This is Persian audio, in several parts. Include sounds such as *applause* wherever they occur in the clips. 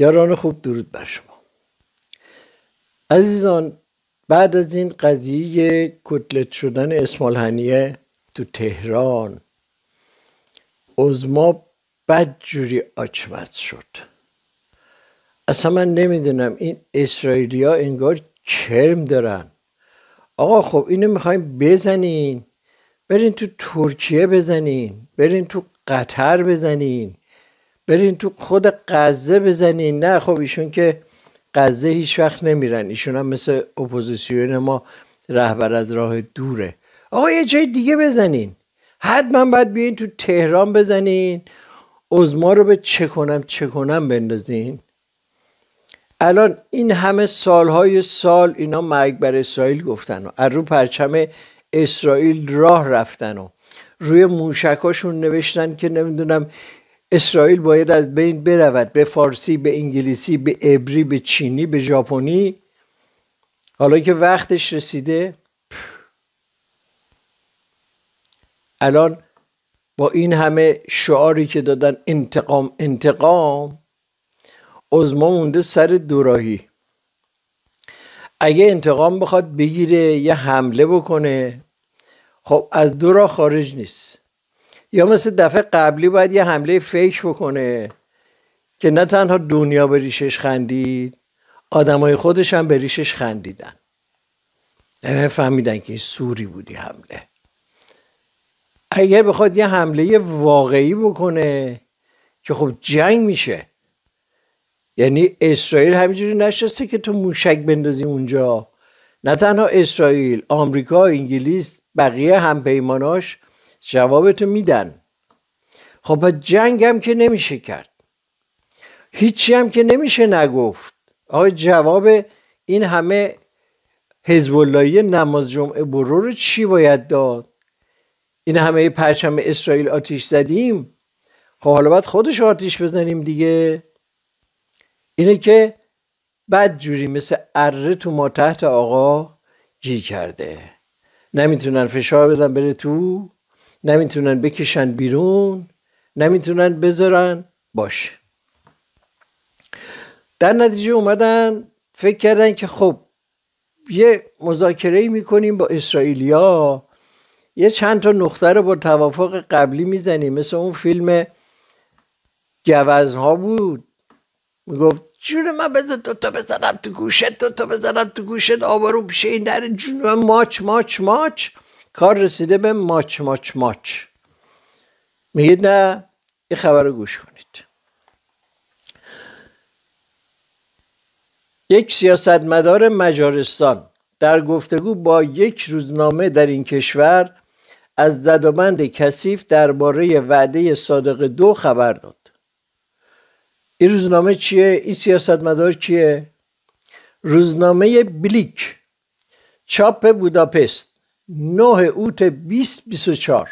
یاران خوب درود بر شما عزیزان بعد از این قضیه کتلت شدن اسمال هنیه تو تهران عزما بدجوری آچمت شد اصلا من نمیدونم این اسرائیلیا انگار کرم دارن آقا خب اینو میخوایم بزنین برین تو ترکیه بزنین برین تو قطر بزنین برین تو خود غزه بزنین نه خب ایشون که غزه هیچ وقت نمیرن ایشون هم مثل اپوزیسیون ما رهبر از راه دوره آقا یه جای دیگه بزنین حتما باید بیاین تو تهران بزنین ازما رو به چه کنم چه کنم بندازین الان این همه سالهای سال اینا مرگ بر اسرائیل گفتن و از رو پرچم اسرائیل راه رفتن و روی موشکاشون نوشتن که نمیدونم اسرائیل باید از بین برود به فارسی به انگلیسی به عبری به چینی به ژاپنی حالا که وقتش رسیده الان با این همه شعاری که دادن انتقام انتقام از ما مونده سر دوراهی اگه انتقام بخواد بگیره یه حمله بکنه خب از دو خارج نیست یا مثل دفعه قبلی باید یه حمله فیش بکنه که نه تنها دنیا به ریشش خندید آدمای خودش هم به ریشش خندیدن فهمیدن که این سوری بودی حمله اگر بخواد یه حمله واقعی بکنه که خب جنگ میشه یعنی اسرائیل همینجوری نشسته که تو موشک بندازی اونجا نه تنها اسرائیل آمریکا انگلیس بقیه همپیماناش جوابتو میدن خب جنگ هم که نمیشه کرد هیچی هم که نمیشه نگفت آقا جواب این همه حزباللهی نماز جمعه برو رو چی باید داد این همه پرچم اسرائیل آتیش زدیم خب حالا باید خودش آتیش بزنیم دیگه اینه که بد جوری مثل اره تو ما تحت آقا گیر کرده نمیتونن فشار بدن بره تو نمیتونن بکشن بیرون نمیتونن بذارن باشه در نتیجه اومدن فکر کردن که خب یه مذاکره میکنیم با اسرائیلیا یه چند تا نقطه رو با توافق قبلی میزنیم مثل اون فیلم گوزنها بود میگفت جون من بذار تو تا بزنم تو گوشت تو تا بزنم تو گوشت آبارون پیش این در جون ماچ ماچ ماچ کار رسیده به ماچ ماچ ماچ میگید نه این خبر رو گوش کنید یک سیاستمدار مجارستان در گفتگو با یک روزنامه در این کشور از زدوبند کثیف درباره وعده صادق دو خبر داد این روزنامه چیه؟ این سیاستمدار چیه؟ روزنامه بلیک چاپ بوداپست 9 اوت 2024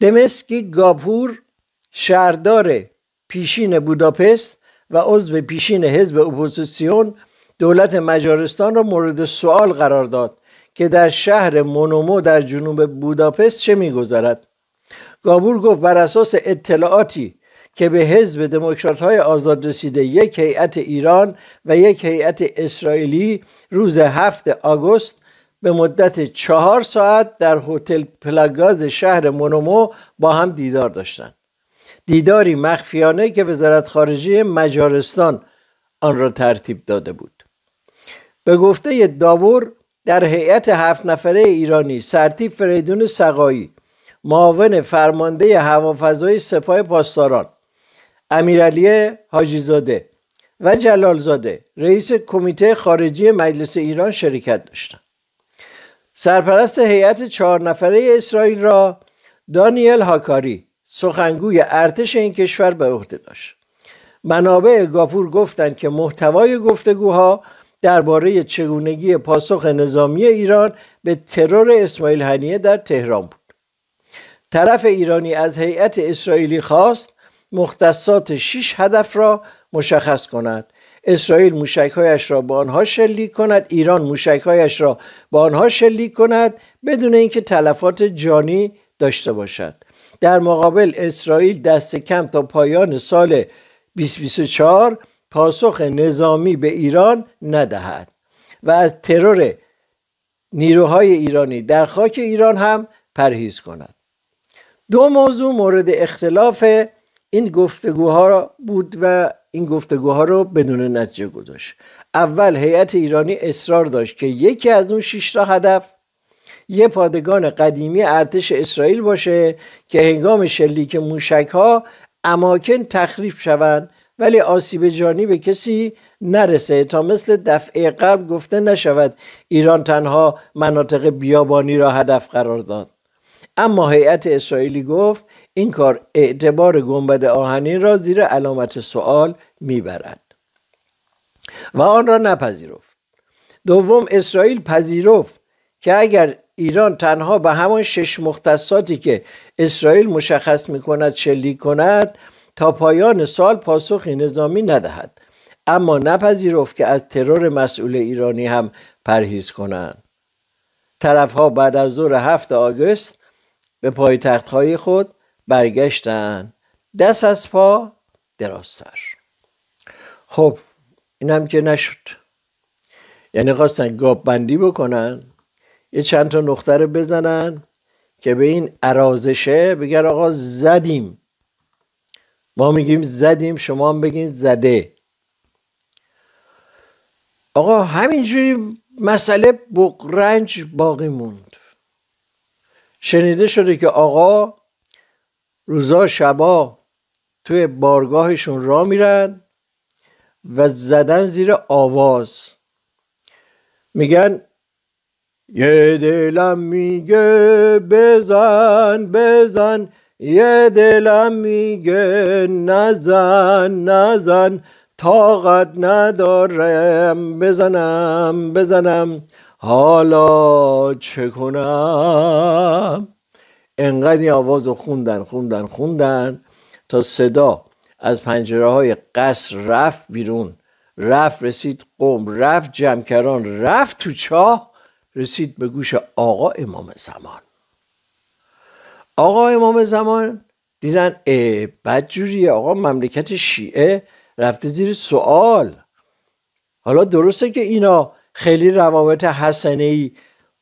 دمسکی گابور شهردار پیشین بوداپست و عضو پیشین حزب اپوزیسیون دولت مجارستان را مورد سوال قرار داد که در شهر مونومو در جنوب بوداپست چه میگذرد گابور گفت بر اساس اطلاعاتی که به حزب دموکرات های آزاد رسیده یک هیئت ایران و یک هیئت اسرائیلی روز هفت آگوست به مدت چهار ساعت در هتل پلاگاز شهر مونومو با هم دیدار داشتند. دیداری مخفیانه که وزارت خارجه مجارستان آن را ترتیب داده بود. به گفته داور در هیئت هفت نفره ایرانی سرتیب فریدون سقایی معاون فرمانده هوافضای سپاه پاسداران امیرعلی حاجیزاده و جلالزاده رئیس کمیته خارجی مجلس ایران شرکت داشتند سرپرست هیئت چهار نفره اسرائیل را دانیل هاکاری سخنگوی ارتش این کشور به عهده داشت منابع گاپور گفتند که محتوای گفتگوها درباره چگونگی پاسخ نظامی ایران به ترور اسماعیل هنیه در تهران بود طرف ایرانی از هیئت اسرائیلی خواست مختصات 6 هدف را مشخص کند اسرائیل موشکهایش را به آنها شلیک کند ایران موشکهایش را به آنها شلیک کند بدون اینکه تلفات جانی داشته باشد در مقابل اسرائیل دست کم تا پایان سال 2024 پاسخ نظامی به ایران ندهد و از ترور نیروهای ایرانی در خاک ایران هم پرهیز کند دو موضوع مورد اختلاف این گفتگوها بود و این گفتگوها رو بدون نتیجه گذاشت اول هیئت ایرانی اصرار داشت که یکی از اون شش را هدف یه پادگان قدیمی ارتش اسرائیل باشه که هنگام شلیک موشک ها اماکن تخریب شوند ولی آسیب جانی به کسی نرسه تا مثل دفعه قبل گفته نشود ایران تنها مناطق بیابانی را هدف قرار داد اما هیئت اسرائیلی گفت این کار اعتبار گنبد آهنین را زیر علامت سوال میبرد و آن را نپذیرفت دوم اسرائیل پذیرفت که اگر ایران تنها به همان شش مختصاتی که اسرائیل مشخص می کند شلیک کند تا پایان سال پاسخی نظامی ندهد اما نپذیرفت که از ترور مسئول ایرانی هم پرهیز کنند طرفها بعد از ظهر هفت آگوست به های خود برگشتن دست از پا درازتر خب این هم که نشد یعنی خواستن گاب بندی بکنن یه چند تا نقطه رو بزنن که به این عرازشه بگن آقا زدیم ما میگیم زدیم شما هم بگین زده آقا همینجوری مسئله بقرنج باقی موند شنیده شده که آقا روزا شبا توی بارگاهشون را میرن و زدن زیر آواز میگن یه دلم میگه بزن بزن یه دلم میگه نزن نزن طاقت ندارم بزنم بزنم حالا چه کنم انقدر این آواز رو خوندن خوندن خوندن تا صدا از پنجره های قصر رفت بیرون رفت رسید قوم رفت جمکران رفت تو چاه رسید به گوش آقا امام زمان آقا امام زمان دیدن اه بدجوری آقا مملکت شیعه رفته زیر سوال حالا درسته که اینا خیلی روابط حسنه ای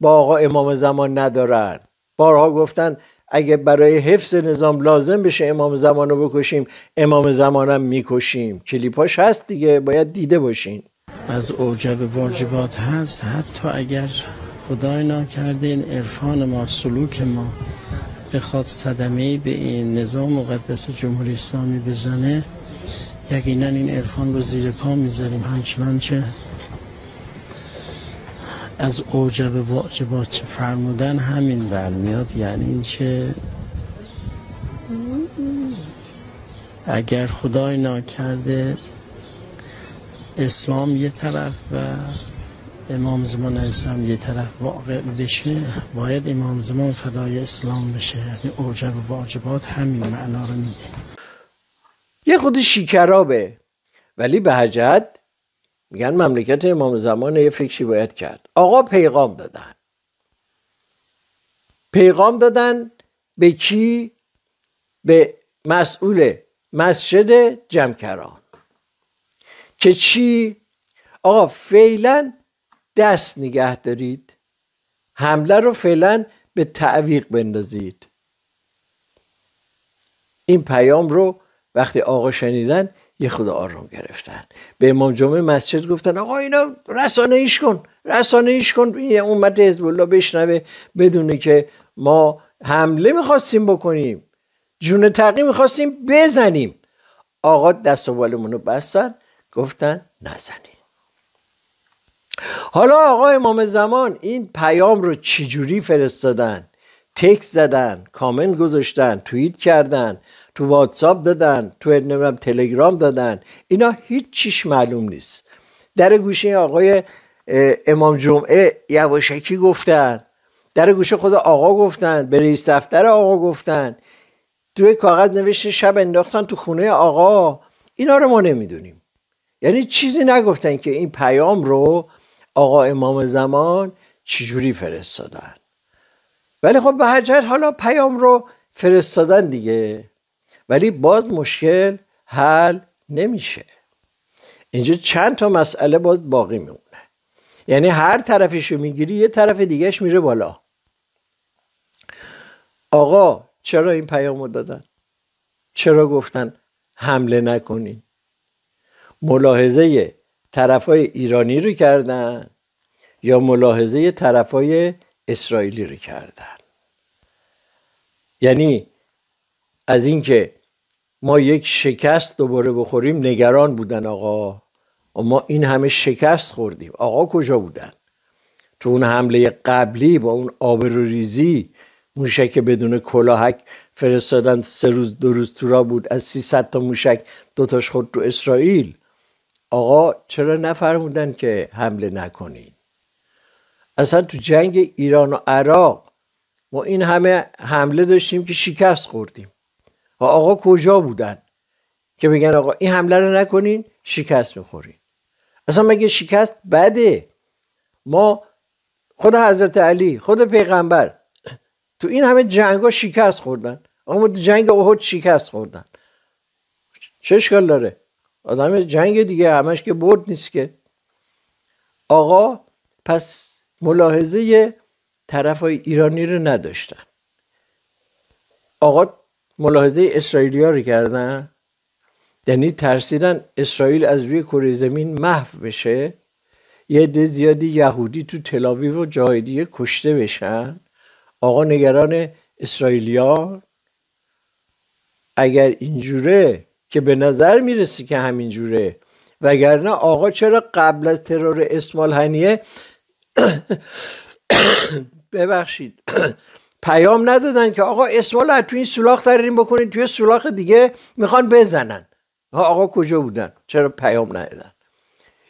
با آقا امام زمان ندارن بارها گفتن اگه برای حفظ نظام لازم بشه امام زمانو بکشیم امام زمانم میکشیم کلیپاش هست دیگه باید دیده باشین از اوجب واجبات هست حتی اگر خدای ناکرده این عرفان ما سلوک ما بخواد صدمه به این نظام مقدس جمهوری اسلامی بزنه یقینا این عرفان رو زیر پا میذاریم همچنان چه؟ از اوجب واجبات فرمودن همین برمیاد یعنی اینکه اگر خدای ناکرده اسلام یه طرف و امام زمان اسلام یه طرف واقع بشه باید امام زمان فدای اسلام بشه یعنی اوجب واجبات همین معنا رو میده یه خود شیکرابه ولی به هجت میگن مملکت امام زمان یه فکری باید کرد آقا پیغام دادن پیغام دادن به کی به مسئول مسجد جمکران که چی آقا فعلا دست نگه دارید حمله رو فعلا به تعویق بندازید این پیام رو وقتی آقا شنیدن یه خدا آرام گرفتن به امام جمعه مسجد گفتن آقا اینا رسانه ایش کن رسانه ایش کن این امت الله بشنوه بدونه که ما حمله میخواستیم بکنیم جون تقی میخواستیم بزنیم آقا دست و رو بستن گفتن نزنیم حالا آقا امام زمان این پیام رو چجوری فرستادن تک زدن کامنت گذاشتن توییت کردن تو واتساپ دادن تو نمیدونم تلگرام دادن اینا هیچ چیش معلوم نیست در گوشه آقای امام جمعه یواشکی گفتن در گوشه خود آقا گفتن به رئیس دفتر آقا گفتن توی کاغذ نوشته شب انداختن تو خونه آقا اینا رو ما نمیدونیم یعنی چیزی نگفتن که این پیام رو آقا امام زمان چجوری فرستادن ولی خب به هر حالا پیام رو فرستادن دیگه ولی باز مشکل حل نمیشه اینجا چند تا مسئله باز باقی میمونه یعنی هر طرفش رو میگیری یه طرف دیگهش میره بالا آقا چرا این پیام رو دادن چرا گفتن حمله نکنین ملاحظه طرفای ایرانی رو کردن یا ملاحظه طرفای اسرائیلی رو کردن یعنی از اینکه ما یک شکست دوباره بخوریم نگران بودن آقا ما این همه شکست خوردیم آقا کجا بودن تو اون حمله قبلی با اون ریزی موشک بدون کلاهک فرستادن سه روز دو روز را بود از 300 تا موشک دوتاش خود تو اسرائیل آقا چرا نفرمودن که حمله نکنین اصلا تو جنگ ایران و عراق ما این همه حمله داشتیم که شکست خوردیم و آقا کجا بودن که بگن آقا این حمله رو نکنین شکست میخورین اصلا مگه شکست بده ما خود حضرت علی خود پیغمبر تو این همه جنگ شکست خوردن اما جنگ احد شکست خوردن چه اشکال داره آدم جنگ دیگه همش که برد نیست که آقا پس ملاحظه طرف های ایرانی رو نداشتن آقا ملاحظه اسرائیلی رو کردن یعنی ترسیدن اسرائیل از روی کره زمین محو بشه یه عده زیادی یهودی تو تلاویو و جایدی کشته بشن آقا نگران اسرائیلیان اگر اینجوره که به نظر میرسی که همینجوره وگرنه آقا چرا قبل از ترور اسمال هنیه *coughs* ببخشید پیام ندادن که آقا اسمال تو این سولاخ داریم بکنید توی سولاخ دیگه میخوان بزنن آقا کجا بودن چرا پیام ندادن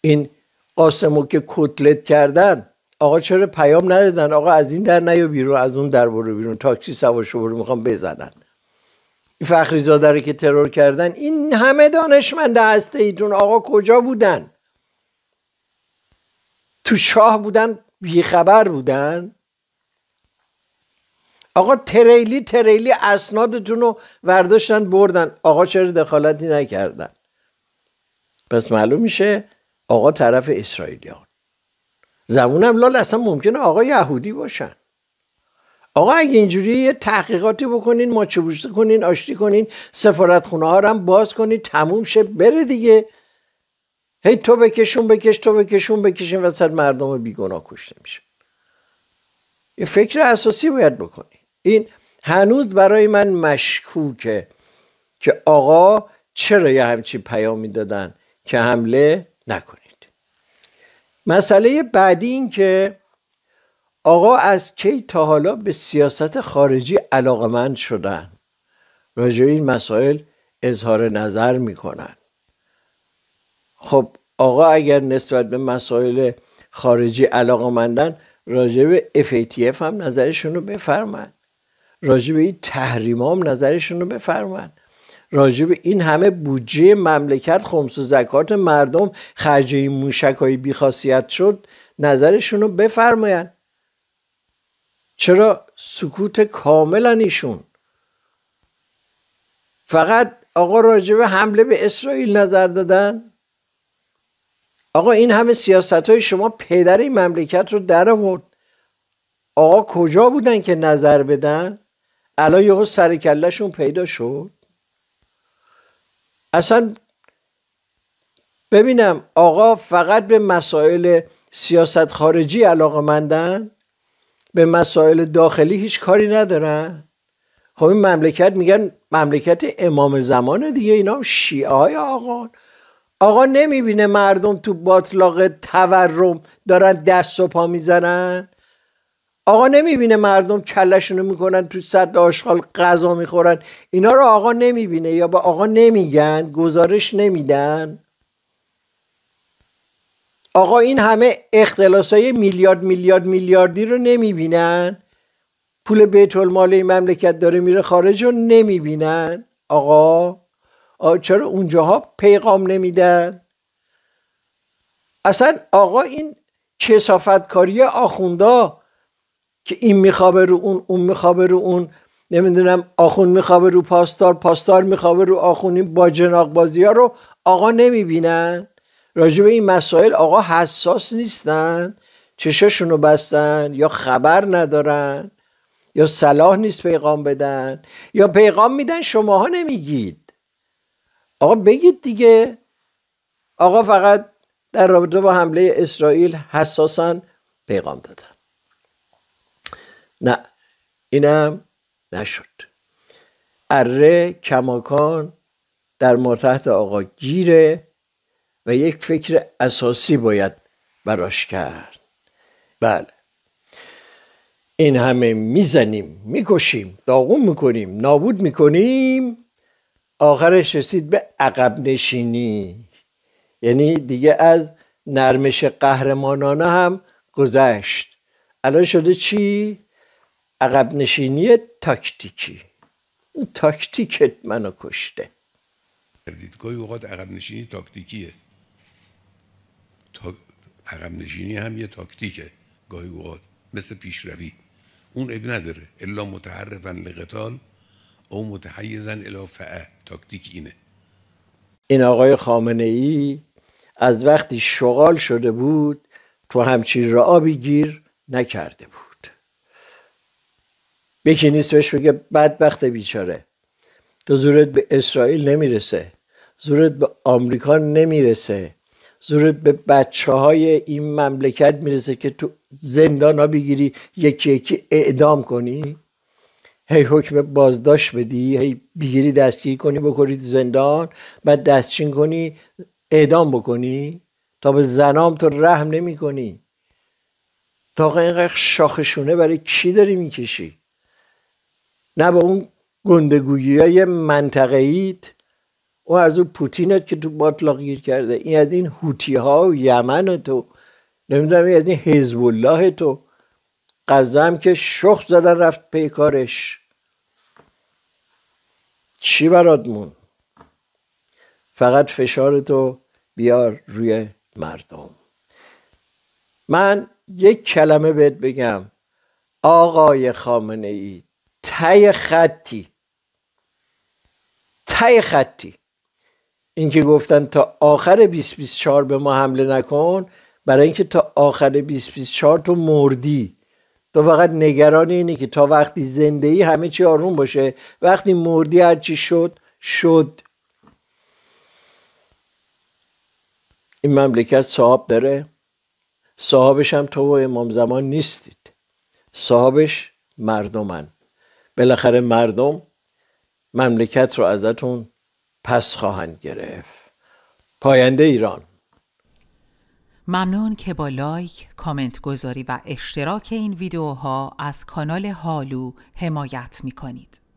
این قاسمو که کتلت کردن آقا چرا پیام ندادن آقا از این در نیا بیرون از اون در برو بیرون تاکسی سوار شو برو میخوان بزنن این فخری زاده رو که ترور کردن این همه دانشمند هسته ایتون آقا کجا بودن تو شاه بودن بیخبر بودن آقا تریلی تریلی اسنادتون رو ورداشتن بردن آقا چرا دخالتی نکردن پس معلوم میشه آقا طرف اسرائیلیان زمونم لال اصلا ممکنه آقا یهودی باشن آقا اگه اینجوری یه تحقیقاتی بکنین ماچه کنین آشتی کنین سفارت خونه ها هم باز کنین تموم شه بره دیگه هی تو بکشون بکش تو بکشون بکشین سر مردم بیگناه کشته میشه یه فکر اساسی باید بکنی این هنوز برای من مشکوکه که آقا چرا یه همچین پیامی دادن که حمله نکنید مسئله بعدی این که آقا از کی تا حالا به سیاست خارجی علاقمند شدن راجع این مسائل اظهار نظر میکنن خب آقا اگر نسبت به مسائل خارجی علاقمندن راجع به FATF هم نظرشون رو بفرمند راجع به این هم نظرشون رو بفرمن راجع به این همه بودجه مملکت خمس و زکات مردم خرج این موشک های بیخاصیت شد نظرشون رو بفرماین چرا سکوت کاملا ایشون فقط آقا به حمله به اسرائیل نظر دادن آقا این همه سیاست های شما پدر این مملکت رو در آورد آقا کجا بودن که نظر بدن الان یهو سر کلهشون پیدا شد اصلا ببینم آقا فقط به مسائل سیاست خارجی علاقه مندن به مسائل داخلی هیچ کاری ندارن خب این مملکت میگن مملکت امام زمانه دیگه اینا هم شیعه های آقا آقا نمیبینه مردم تو باطلاق تورم دارن دست و پا میزنن آقا نمیبینه مردم رو میکنن تو صد آشغال غذا میخورن اینا رو آقا نمیبینه یا به آقا نمیگن گزارش نمیدن آقا این همه اختلاس های میلیارد میلیارد میلیاردی رو نمیبینن پول بیت المال مملکت داره میره خارج رو نمیبینن آقا چرا اونجاها پیغام نمیدن اصلا آقا این کسافتکاری کاری آخوندا که این میخوابه رو اون اون میخوابه رو اون نمیدونم آخون میخوابه رو پاستار پاستار میخوابه رو آخونی با جناق بازی ها رو آقا نمیبینن به این مسائل آقا حساس نیستن چشاشون رو بستن یا خبر ندارن یا صلاح نیست پیغام بدن یا پیغام میدن شماها نمیگید آقا بگید دیگه آقا فقط در رابطه با حمله اسرائیل حساسن پیغام دادن نه اینم نشد اره کماکان در ما تحت آقا گیره و یک فکر اساسی باید براش کرد بله این همه میزنیم میکشیم داغون میکنیم نابود میکنیم آخرش رسید به عقب نشینی یعنی دیگه از نرمش قهرمانانه هم گذشت الان شده چی؟ عقب نشینی تاکتیکی این تاکتیکت منو کشته دیدگاه اوقات عقب نشینی تاکتیکیه تا... عقب نشینی هم یه تاکتیکه گاهی اوقات مثل پیشروی اون اب نداره الا متحرفن لقتال او متحیزن الا فعه تاکتیک اینه این آقای خامنه ای از وقتی شغال شده بود تو همچین آبی گیر نکرده بود یکی نیست بهش بگه بدبخت بیچاره تو زورت به اسرائیل نمیرسه زورت به آمریکا نمیرسه زورت به بچه های این مملکت میرسه که تو زندان ها بگیری یکی یکی اعدام کنی هی حکم بازداشت بدی هی بگیری دستگیری کنی بکنی زندان بعد دستچین کنی اعدام بکنی تا به زنام تو رحم نمی کنی تا اینقدر شاخشونه برای کی داری میکشی نه به اون گندگویی های ایت او از اون پوتینت که تو باطلا گیر کرده این از این هوتی ها و یمن تو نمیدونم این از این حزب الله تو قزم که شخ زدن رفت پیکارش چی برات مون فقط فشار تو بیار روی مردم من یک کلمه بهت بگم آقای خامنه ای تی خطی تی خطی اینکه گفتن تا آخر 2024 به ما حمله نکن برای اینکه تا آخر 2024 تو مردی تو فقط نگران اینه که تا وقتی زنده ای همه چی آروم باشه وقتی مردی هر چی شد شد این مملکت صاحب داره صاحبش هم تو و امام زمان نیستید صاحبش مردمن بالاخره مردم مملکت رو ازتون پس خواهند گرفت پاینده ایران ممنون که با لایک، کامنت گذاری و اشتراک این ویدیوها از کانال هالو حمایت می کنید.